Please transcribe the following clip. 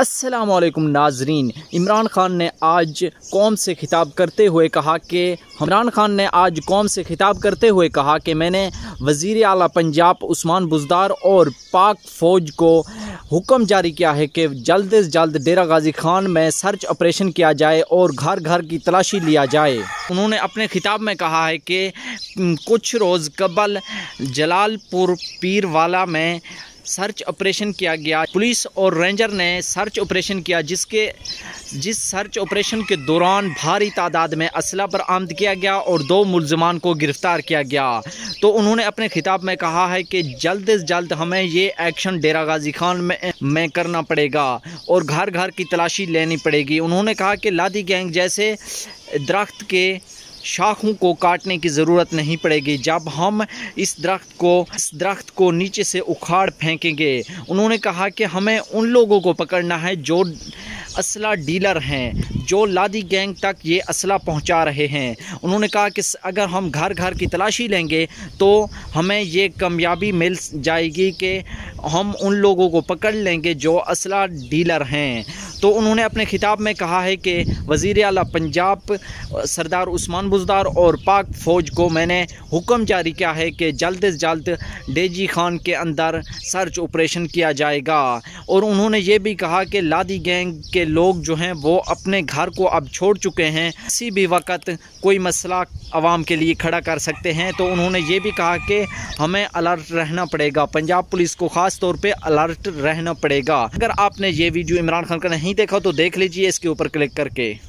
असलम नाजरीन इमरान खान ने आज कौम से खिताब करते हुए कहा कि इमरान खान ने आज कौम से खिताब करते हुए कहा कि मैंने वज़ी अली पंजाब उस्मान बुजदार और पाक फ़ौज को हुक्म जारी किया है कि जल्द से जल्द डेरा गाजी खान में सर्च ऑपरेशन किया जाए और घर घर की तलाशी लिया जाए उन्होंने अपने खिताब में कहा है कि कुछ रोज़ कबल जलालपुर पीरवाला में सर्च ऑपरेशन किया गया पुलिस और रेंजर ने सर्च ऑपरेशन किया जिसके जिस सर्च ऑपरेशन के दौरान भारी तादाद में असला पर आमद किया गया और दो मुलजमान को गिरफ्तार किया गया तो उन्होंने अपने खिताब में कहा है कि जल्द से जल्द हमें ये एक्शन डेरा गाजी खान में, में करना पड़ेगा और घर घर की तलाशी लेनी पड़ेगी उन्होंने कहा कि लादी गैंग जैसे दरख्त के शाखों को काटने की ज़रूरत नहीं पड़ेगी जब हम इस दरख्त को इस दरख्त को नीचे से उखाड़ फेंकेंगे उन्होंने कहा कि हमें उन लोगों को पकड़ना है जो असला डीलर हैं जो लादी गैंग तक ये असला पहुंचा रहे हैं उन्होंने कहा कि अगर हम घर घर की तलाशी लेंगे तो हमें ये कामयाबी मिल जाएगी कि हम उन लोगों को पकड़ लेंगे जो असला डीलर हैं तो उन्होंने अपने खिताब में कहा है कि वज़ी अला पंजाब सरदार उस्मान बुजदार और पाक फ़ौज को मैंने हुक्म जारी किया है कि जल्द अज जल्द डेजी खान के अंदर सर्च ऑपरेशन किया जाएगा और उन्होंने ये भी कहा कि लादी गैंग के लोग जो हैं वो अपने घर को अब छोड़ चुके हैं किसी भी वक्त कोई मसला आवाम के लिए खड़ा कर सकते हैं तो उन्होंने ये भी कहा कि हमें अलर्ट रहना पड़ेगा पंजाब पुलिस को ख़ास तौर पर अलर्ट रहना पड़ेगा अगर आपने ये वीडियो इमरान खान का नहीं नहीं देखा तो देख लीजिए इसके ऊपर क्लिक करके